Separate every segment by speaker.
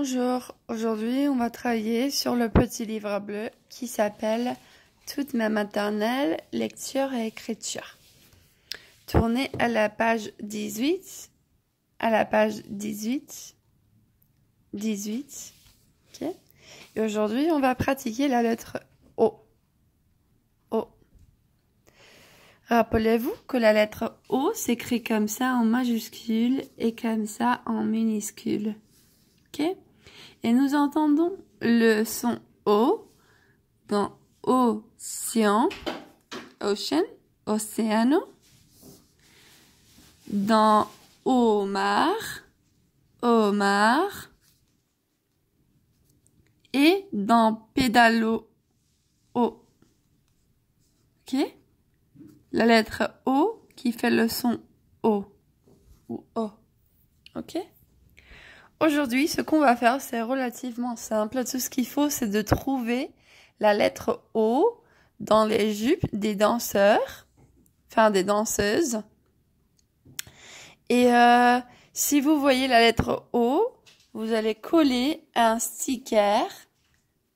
Speaker 1: Bonjour, aujourd'hui on va travailler sur le petit livre bleu qui s'appelle Toute ma maternelle, lecture et écriture. Tournez à la page 18, à la page 18, 18, ok Et aujourd'hui on va pratiquer la lettre O. O. Rappelez-vous que la lettre O s'écrit comme ça en majuscule et comme ça en minuscule. ok et nous entendons le son O dans océan, ocean, océano, dans Omar, Omar, et dans pédalo, O. Ok La lettre O qui fait le son O ou O. Ok Aujourd'hui, ce qu'on va faire, c'est relativement simple. Tout ce qu'il faut, c'est de trouver la lettre O dans les jupes des danseurs, enfin des danseuses. Et euh, si vous voyez la lettre O, vous allez coller un sticker,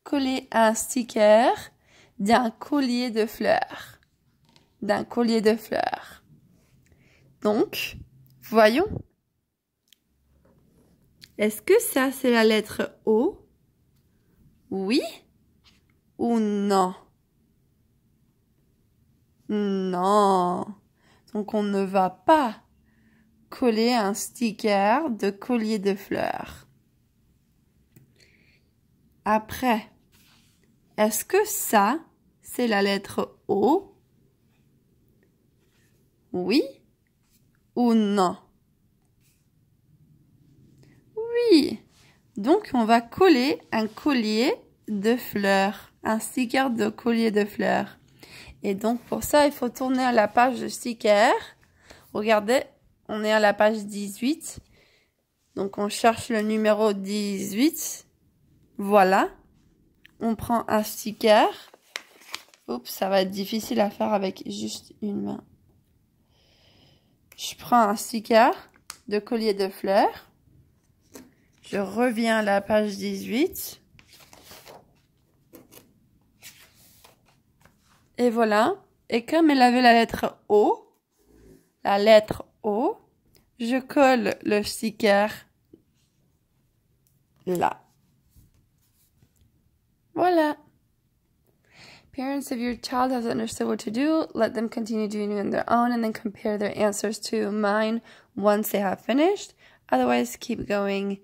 Speaker 1: coller un sticker d'un collier de fleurs, d'un collier de fleurs. Donc, voyons. Est-ce que ça, c'est la lettre O Oui ou non Non. Donc on ne va pas coller un sticker de collier de fleurs. Après, est-ce que ça, c'est la lettre O Oui ou non Donc, on va coller un collier de fleurs, un sticker de collier de fleurs. Et donc, pour ça, il faut tourner à la page de sticker. Regardez, on est à la page 18. Donc, on cherche le numéro 18. Voilà. On prend un sticker. Oups, ça va être difficile à faire avec juste une main. Je prends un sticker de collier de fleurs. Je reviens à la page 18. Et voilà. Et comme elle avait la lettre O, la lettre O, je colle le sticker là. Voilà. Parents, if your child has understood what to do, let them continue doing it on their own and then compare their answers to mine once they have finished. Otherwise, keep going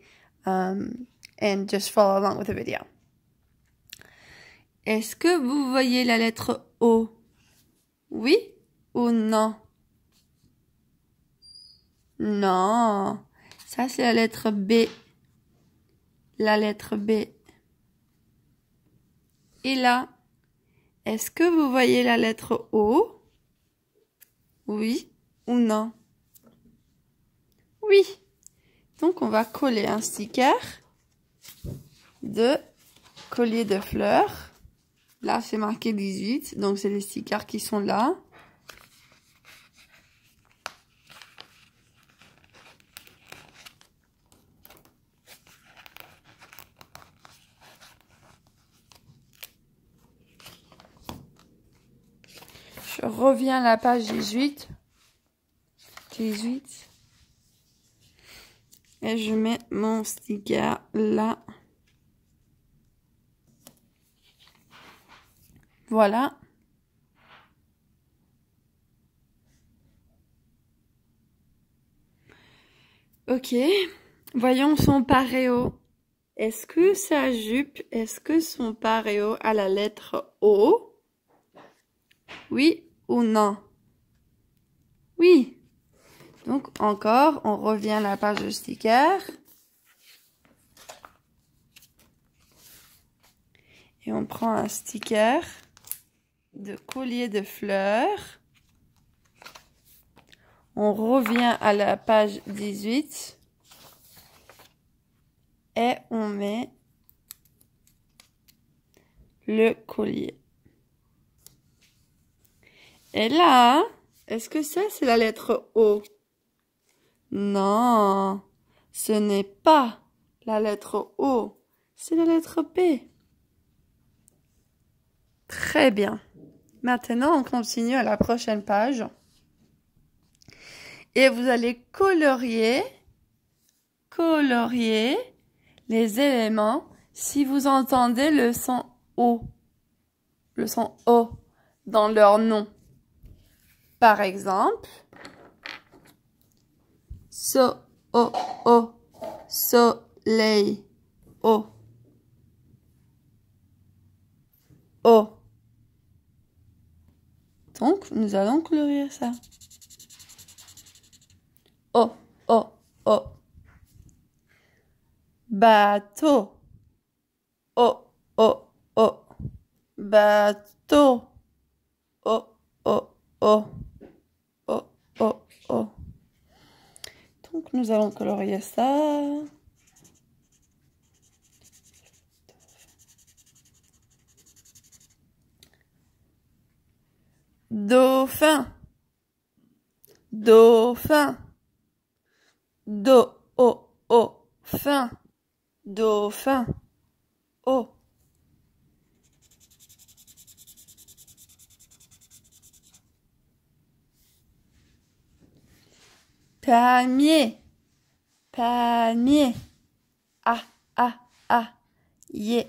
Speaker 1: Um, and just follow along with the video. Est-ce que vous voyez la lettre O? Oui ou non? Non. Ça, c'est la lettre B. La lettre B. Et là, est-ce que vous voyez la lettre O Oui ou non Oui. Donc on va coller un sticker de collier de fleurs. Là c'est marqué 18, donc c'est les stickers qui sont là. Je reviens à la page 18. 18. Et je mets mon sticker là. Voilà. Ok. Voyons son paréo. Est-ce que sa jupe, est-ce que son paréo a la lettre O Oui ou non Oui. Donc, encore, on revient à la page de sticker. Et on prend un sticker de collier de fleurs. On revient à la page 18. Et on met le collier. Et là, est-ce que ça, c'est la lettre O non, ce n'est pas la lettre O, c'est la lettre P. Très bien. Maintenant, on continue à la prochaine page. Et vous allez colorier, colorier les éléments si vous entendez le son O, le son O dans leur nom. Par exemple, so, o, o, soleil, o, o. Donc, nous allons colorier ça. O, o, o. Bateau. O, o, o. Bateau. O, o, o. nous allons colorier ça. Dauphin. Dauphin. Do, o, o, fin. Dauphin. O. Ah, ah, ah. Yé,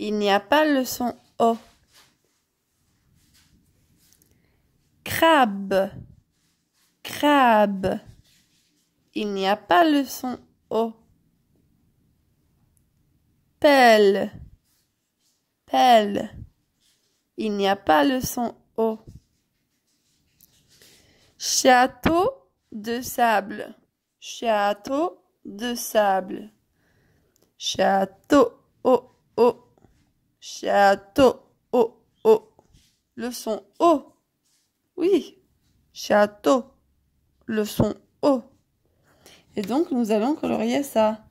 Speaker 1: Il n'y a pas le son O. Crabe. Crabe. Il n'y a pas le son O. Pelle. Pelle. Il n'y a pas le son O. Château de sable. Château de sable. Château, oh, oh. Château, oh, oh. Le son O. Oh. Oui. Château. Le son O. Oh. Et donc, nous allons colorier ça.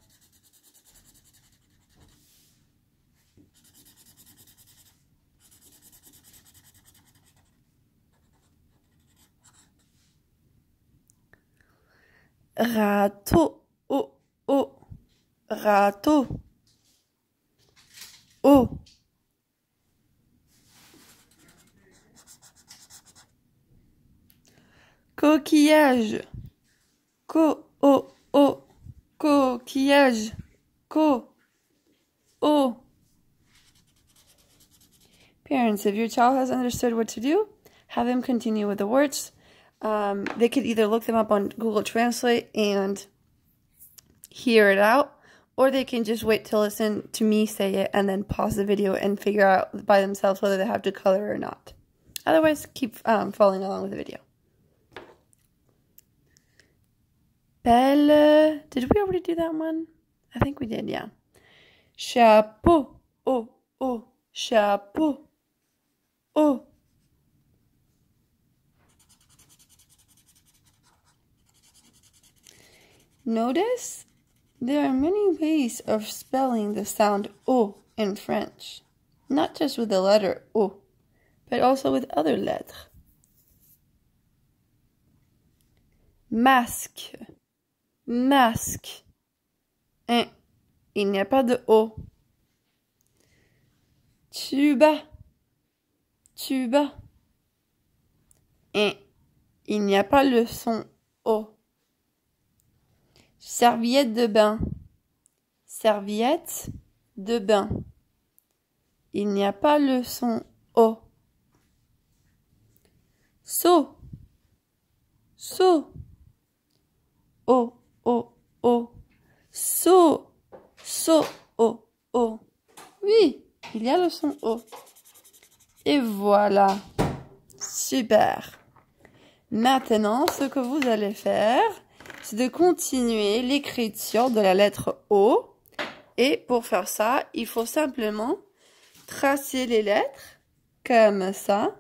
Speaker 1: Râteau, oh, oh, râteau, oh. Coquillage, co, oh, oh, coquillage, co, oh. Parents, if your child has understood what to do, have them continue with the words um, they could either look them up on Google Translate and hear it out, or they can just wait to listen to me say it and then pause the video and figure out by themselves whether they have to color or not. Otherwise, keep um, following along with the video. Belle, did we already do that one? I think we did, yeah. Chapeau, oh, oh, chapeau, oh. Notice there are many ways of spelling the sound O in French, not just with the letter O, but also with other lettres. Masque, masque. Et il n'y a pas de O. Tuba, tuba. Et il n'y a pas le son O. serviette de bain, serviette de bain. Il n'y a pas le son O. So, so, O, O, O, so, O, O. Oui, il y a le son O. Et voilà. Super. Maintenant, ce que vous allez faire, c'est de continuer l'écriture de la lettre O. Et pour faire ça, il faut simplement tracer les lettres comme ça.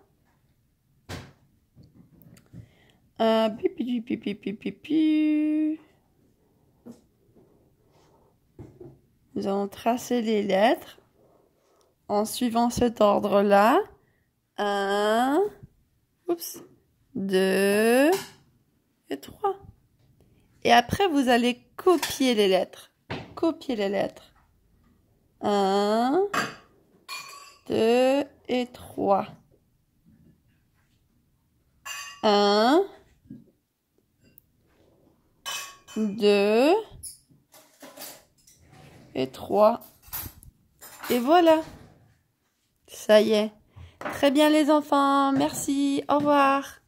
Speaker 1: Un, pipi, pipi, pipi, Nous allons tracer les lettres en suivant cet ordre-là. 1, 2 et 3. Et après, vous allez copier les lettres. Copier les lettres. Un, deux et trois. Un, deux et trois. Et voilà. Ça y est. Très bien les enfants. Merci. Au revoir.